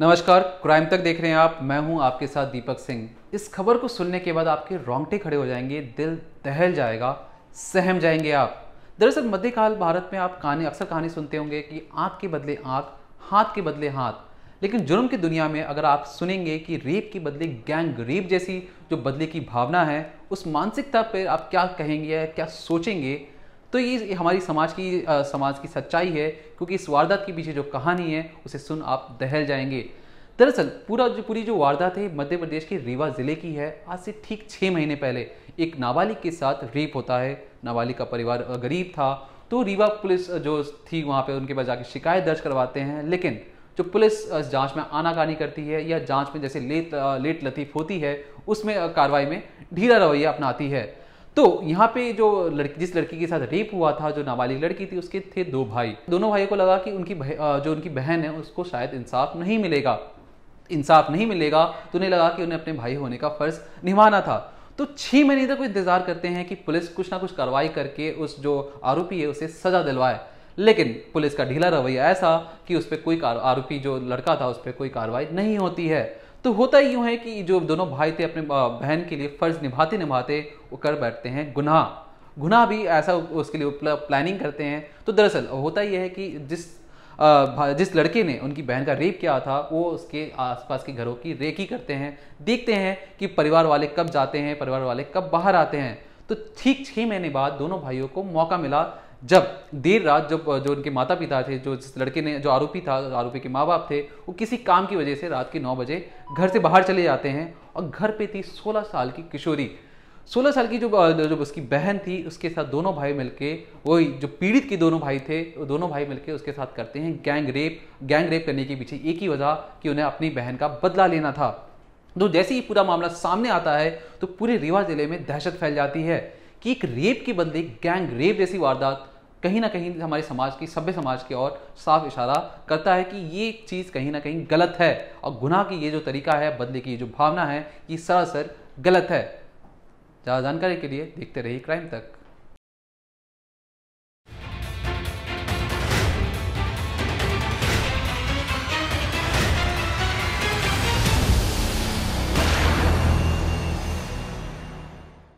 नमस्कार क्राइम तक देख रहे हैं आप मैं हूं आपके साथ दीपक सिंह इस खबर को सुनने के बाद आपके रोंगटे खड़े हो जाएंगे दिल दहल जाएगा सहम जाएंगे आप दरअसल मध्यकाल भारत में आप कहानी अक्सर कहानी सुनते होंगे कि आँख के बदले आँख हाथ के बदले हाथ लेकिन जुर्म की दुनिया में अगर आप सुनेंगे कि रेप के बदले गैंग रेप जैसी जो बदले की भावना है उस मानसिकता पर आप क्या कहेंगे या क्या सोचेंगे तो ये हमारी समाज की आ, समाज की सच्चाई है क्योंकि इस वारदात के पीछे जो कहानी है उसे सुन आप दहल जाएंगे दरअसल पूरा जो पूरी जो वारदात है मध्य प्रदेश के रीवा ज़िले की है आज से ठीक छः महीने पहले एक नाबालिग के साथ रेप होता है नाबालिग का परिवार गरीब था तो रीवा पुलिस जो थी वहाँ पे उनके पास जाके शिकायत दर्ज करवाते हैं लेकिन जो पुलिस जांच में आनाकानी करती है या जांच में जैसे लेट लेट लतीफ होती है उसमें कार्रवाई में ढीला रवैया अपनाती है तो यहाँ पे जो लड़की जिस लड़की के साथ रेप हुआ था जो नाबालिग लड़की थी उसके थे दो भाई दोनों भाइयों को लगा कि उनकी जो उनकी बहन है उसको शायद इंसाफ नहीं मिलेगा इंसाफ नहीं मिलेगा तो उन्हें लगा कि उन्हें अपने भाई होने का फर्ज निभाना था तो छह महीने तक इंतजार करते हैं कि पुलिस कुछ ना कुछ कार्रवाई करके उस जो आरोपी है उसे सजा दिलवाए लेकिन पुलिस का ढीला रवैया ऐसा कि उस पर कोई आरोपी जो लड़का था उस पर कोई कार्रवाई नहीं होती है तो होता यूँ है कि जो दोनों भाई थे अपने बहन के लिए फ़र्ज़ निभाते निभाते वो कर बैठते हैं गुनाह गुनाह भी ऐसा उसके लिए प्लानिंग करते हैं तो दरअसल होता यह है कि जिस जिस लड़के ने उनकी बहन का रेप किया था वो उसके आसपास के घरों की रेकी करते हैं देखते हैं कि परिवार वाले कब जाते हैं परिवार वाले कब बाहर आते हैं तो ठीक छः महीने बाद दोनों भाइयों को मौका मिला जब देर रात जब जो उनके माता पिता थे जो जिस लड़के ने जो आरोपी था आरोपी के माँ बाप थे वो किसी काम की वजह से रात के नौ बजे घर से बाहर चले जाते हैं और घर पे थी सोलह साल की किशोरी सोलह साल की जो जो उसकी बहन थी उसके साथ दोनों भाई मिलके वो जो पीड़ित के दोनों भाई थे वो दोनों भाई मिलके उसके साथ करते हैं गैंग रेप गैंग रेप करने के पीछे एक ही वजह कि उन्हें अपनी बहन का बदला लेना था तो जैसे ही पूरा मामला सामने आता है तो पूरे रीवा जिले में दहशत फैल जाती है कि एक रेप की बंदी गैंग रेप जैसी वारदात कहीं ना कहीं हमारे समाज की सभ्य समाज की ओर साफ इशारा करता है कि ये चीज़ कहीं ना कहीं गलत है और गुनाह की ये जो तरीका है बदले की ये जो भावना है ये सरासर गलत है ज़्यादा जानकारी के लिए देखते रहिए क्राइम तक